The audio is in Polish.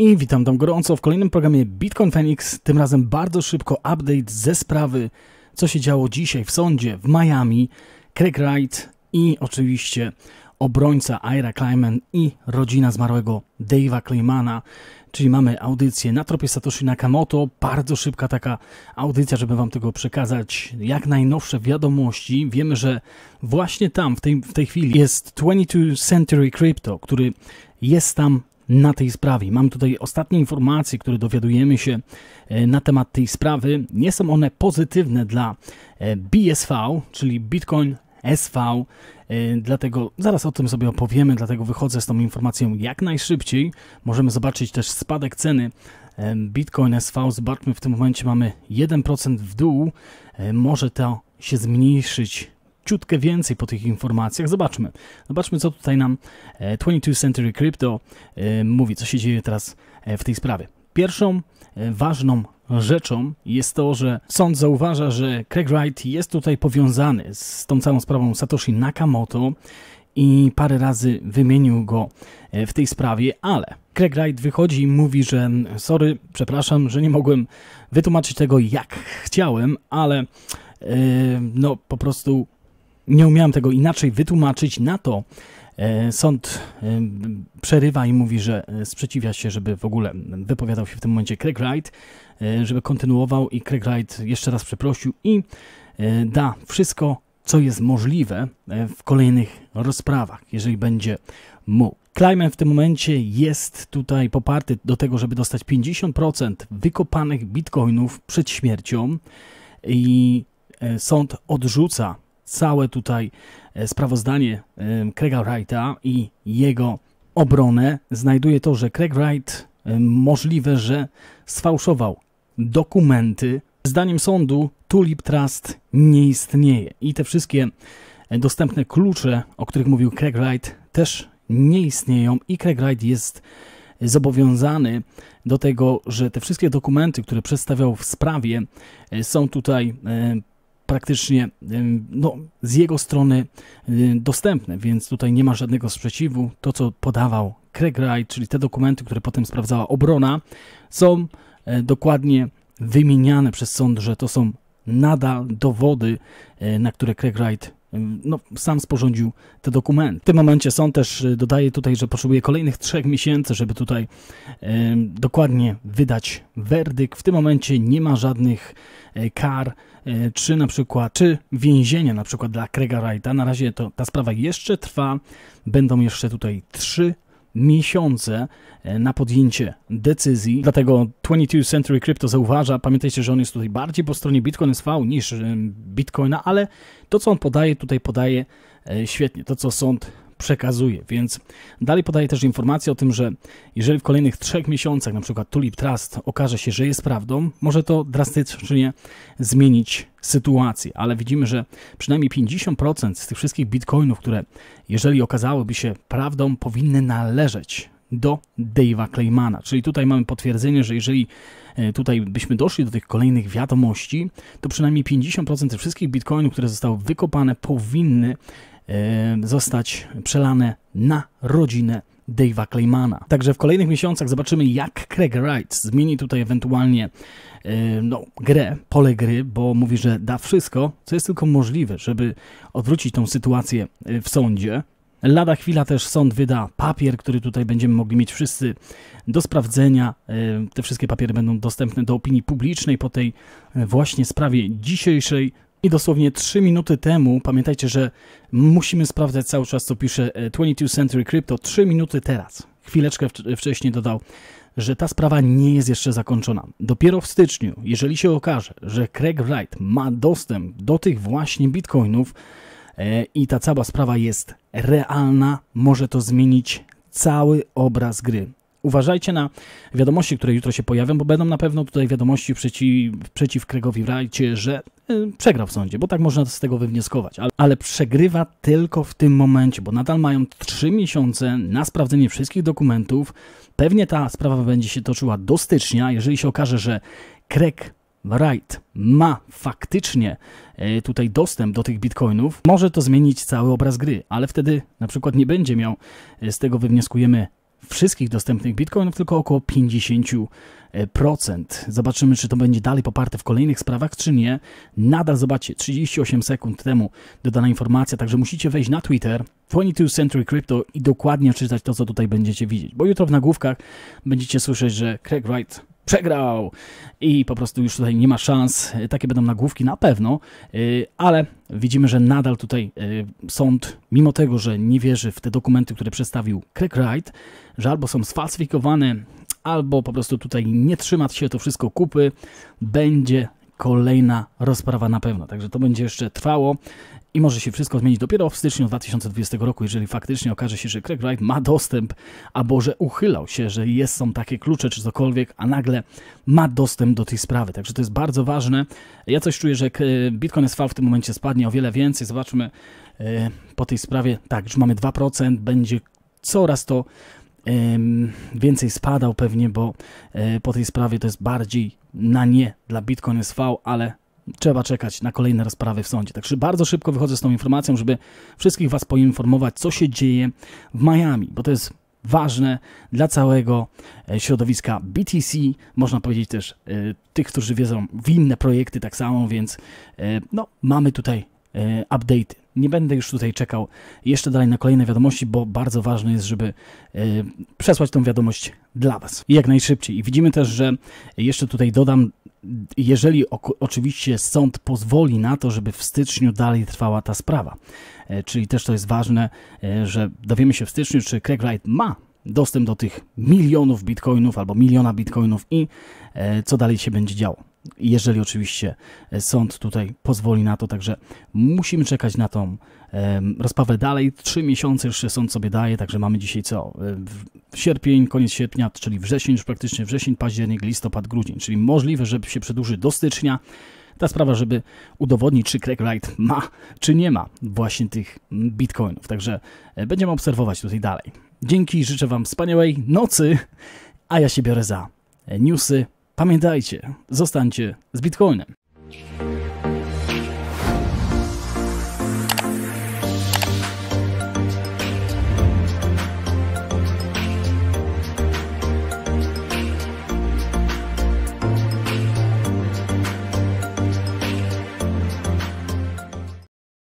I witam tam gorąco w kolejnym programie Bitcoin Phoenix. Tym razem bardzo szybko update ze sprawy, co się działo dzisiaj w sądzie w Miami. Craig Wright i oczywiście obrońca Ira Kleiman i rodzina zmarłego Dave'a Kleimana. Czyli mamy audycję na tropie Satoshi Nakamoto. Bardzo szybka taka audycja, żeby Wam tego przekazać. Jak najnowsze wiadomości. Wiemy, że właśnie tam w tej, w tej chwili jest 22 Century Crypto, który jest tam na tej sprawie. Mam tutaj ostatnie informacje, które dowiadujemy się e, na temat tej sprawy. Nie są one pozytywne dla e, BSV, czyli Bitcoin SV, e, dlatego zaraz o tym sobie opowiemy, dlatego wychodzę z tą informacją jak najszybciej. Możemy zobaczyć też spadek ceny Bitcoin SV. Zobaczmy, w tym momencie mamy 1% w dół. Może to się zmniejszyć ciutkę więcej po tych informacjach. Zobaczmy. Zobaczmy, co tutaj nam 22 e, Century Crypto e, mówi, co się dzieje teraz e, w tej sprawie. Pierwszą ważną rzeczą jest to, że sąd zauważa, że Craig Wright jest tutaj powiązany z tą całą sprawą Satoshi Nakamoto i parę razy wymienił go w tej sprawie, ale Craig Wright wychodzi i mówi, że mm, sorry, przepraszam, że nie mogłem wytłumaczyć tego jak chciałem, ale no po prostu nie umiałem tego inaczej wytłumaczyć. Na to e, sąd e, przerywa i mówi, że e, sprzeciwia się, żeby w ogóle wypowiadał się w tym momencie Craig Wright, żeby kontynuował i Craig Wright jeszcze raz przeprosił i da wszystko, co jest możliwe w kolejnych rozprawach, jeżeli będzie mógł. Kleiman w tym momencie jest tutaj poparty do tego, żeby dostać 50% wykopanych bitcoinów przed śmiercią i sąd odrzuca całe tutaj e, sprawozdanie Craiga Wrighta i jego obronę, znajduje to, że Craig Wright możliwe, że sfałszował dokumenty. Zdaniem sądu Tulip Trust nie istnieje i te wszystkie e, dostępne klucze, o których mówił Craig Wright, też nie istnieją i Craig Wright jest zobowiązany do tego, że te wszystkie dokumenty, które przedstawiał w sprawie, e, są tutaj praktycznie no, z jego strony dostępne, więc tutaj nie ma żadnego sprzeciwu. To, co podawał Craig Wright, czyli te dokumenty, które potem sprawdzała obrona, są dokładnie wymieniane przez sąd, że to są nadal dowody, na które Craig Wright no, sam sporządził te dokumenty. W tym momencie sąd też y, dodaje tutaj, że potrzebuje kolejnych trzech miesięcy, żeby tutaj e, dokładnie wydać werdykt. W tym momencie nie ma żadnych e, kar, e, czy na przykład, czy więzienia na przykład dla Krega Wrighta. Na razie to, ta sprawa jeszcze trwa. Będą jeszcze tutaj trzy miesiące e, na podjęcie decyzji. Dlatego 22 Century Crypto zauważa, pamiętajcie, że on jest tutaj bardziej po stronie Bitcoin SV niż Bitcoina, ale to, co on podaje, tutaj podaje e, świetnie. To, co sąd przekazuje. Więc dalej podaje też informację o tym, że jeżeli w kolejnych trzech miesiącach na przykład Tulip Trust okaże się, że jest prawdą, może to drastycznie zmienić sytuację, ale widzimy, że przynajmniej 50% z tych wszystkich bitcoinów, które jeżeli okazałyby się prawdą, powinny należeć do Dave'a Claymana. Czyli tutaj mamy potwierdzenie, że jeżeli e, tutaj byśmy doszli do tych kolejnych wiadomości, to przynajmniej 50% wszystkich bitcoinów, które zostały wykopane, powinny zostać przelane na rodzinę Dave'a Claymana. Także w kolejnych miesiącach zobaczymy, jak Craig Wright zmieni tutaj ewentualnie no, grę, pole gry, bo mówi, że da wszystko, co jest tylko możliwe, żeby odwrócić tą sytuację w sądzie. Lada chwila też sąd wyda papier, który tutaj będziemy mogli mieć wszyscy do sprawdzenia. Te wszystkie papiery będą dostępne do opinii publicznej po tej właśnie sprawie dzisiejszej. I dosłownie 3 minuty temu, pamiętajcie, że musimy sprawdzać cały czas, co pisze 22 e, Century Crypto, 3 minuty teraz, chwileczkę wcześniej dodał, że ta sprawa nie jest jeszcze zakończona. Dopiero w styczniu, jeżeli się okaże, że Craig Wright ma dostęp do tych właśnie bitcoinów e, i ta cała sprawa jest realna, może to zmienić cały obraz gry. Uważajcie na wiadomości, które jutro się pojawią, bo będą na pewno tutaj wiadomości przeciw, przeciw Kregowi Wrajcie, że y, przegrał w sądzie, bo tak można z tego wywnioskować. Ale, ale, przegrywa tylko w tym momencie, bo nadal mają trzy miesiące na sprawdzenie wszystkich dokumentów. Pewnie ta sprawa będzie się toczyła do stycznia. Jeżeli się okaże, że Kreg Wright ma faktycznie y, tutaj dostęp do tych bitcoinów, może to zmienić cały obraz gry, ale wtedy na przykład nie będzie miał, y, z tego wywnioskujemy, wszystkich dostępnych bitcoinów tylko około 50%. Zobaczymy, czy to będzie dalej poparte w kolejnych sprawach, czy nie. Nadal zobaczcie, 38 sekund temu dodana informacja, także musicie wejść na Twitter 22 Century Crypto i dokładnie czytać to, co tutaj będziecie widzieć, bo jutro w nagłówkach będziecie słyszeć, że Craig Wright przegrał i po prostu już tutaj nie ma szans. Takie będą nagłówki na pewno, y, ale widzimy, że nadal tutaj y, sąd, mimo tego, że nie wierzy w te dokumenty, które przedstawił Craig Wright, że albo są sfalsyfikowane, albo po prostu tutaj nie trzymać się to wszystko kupy, będzie kolejna rozprawa na pewno. Także to będzie jeszcze trwało i może się wszystko zmienić dopiero w styczniu 2020 roku, jeżeli faktycznie okaże się, że Craig Wright ma dostęp, albo że uchylał się, że jest, są takie klucze czy cokolwiek, a nagle ma dostęp do tej sprawy. Także to jest bardzo ważne. Ja coś czuję, że Bitcoin SV w tym momencie spadnie o wiele więcej. Zobaczmy e, po tej sprawie. Tak, już mamy 2%, będzie coraz to więcej spadał pewnie, bo e, po tej sprawie to jest bardziej na nie dla Bitcoin SV, ale trzeba czekać na kolejne rozprawy w sądzie. Także bardzo szybko wychodzę z tą informacją, żeby wszystkich Was poinformować, co się dzieje w Miami, bo to jest ważne dla całego e, środowiska BTC, można powiedzieć też e, tych, którzy wiedzą w inne projekty tak samo, więc e, no, mamy tutaj update'y nie będę już tutaj czekał jeszcze dalej na kolejne wiadomości, bo bardzo ważne jest, żeby y, przesłać tą wiadomość dla Was jak najszybciej. I widzimy też, że jeszcze tutaj dodam, jeżeli oczywiście sąd pozwoli na to, żeby w styczniu dalej trwała ta sprawa. Y, czyli też to jest ważne, y, że dowiemy się w styczniu, czy Craig Wright ma dostęp do tych milionów bitcoinów albo miliona bitcoinów i co dalej się będzie działo jeżeli oczywiście e, sąd tutaj pozwoli na to, także musimy czekać na tą rozprawę dalej. Trzy miesiące jeszcze sąd sobie daje, także mamy dzisiaj co? E, sierpień, koniec sierpnia, czyli wrzesień, już praktycznie wrzesień, październik, listopad, grudzień, czyli możliwe, żeby się przedłuży do stycznia ta sprawa, żeby udowodnić, czy Craig Wright ma, czy nie ma właśnie tych bitcoinów. Także e, będziemy obserwować tutaj dalej. Dzięki, życzę Wam wspaniałej nocy, a ja się biorę za newsy. Pamiętajcie, zostańcie z Bitcoinem.